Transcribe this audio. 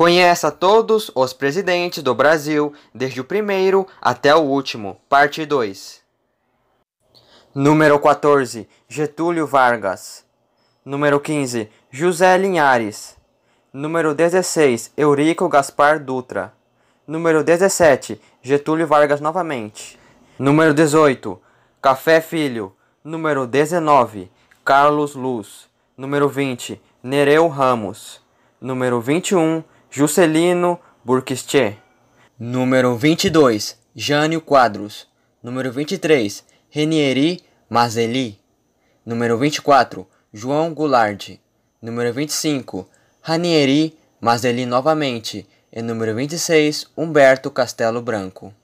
Conheça todos os presidentes do Brasil, desde o primeiro até o último. Parte 2. Número 14, Getúlio Vargas. Número 15, José Linhares. Número 16, Eurico Gaspar Dutra. Número 17, Getúlio Vargas novamente. Número 18, Café Filho. Número 19, Carlos Luz. Número 20, Nereu Ramos. Número 21, Juscelino Burquistche. Número 22, Jânio Quadros. Número 23, Renieri Mazeli. Número 24, João Goulart. Número 25, Ranieri Mazeli novamente. E número 26, Humberto Castelo Branco.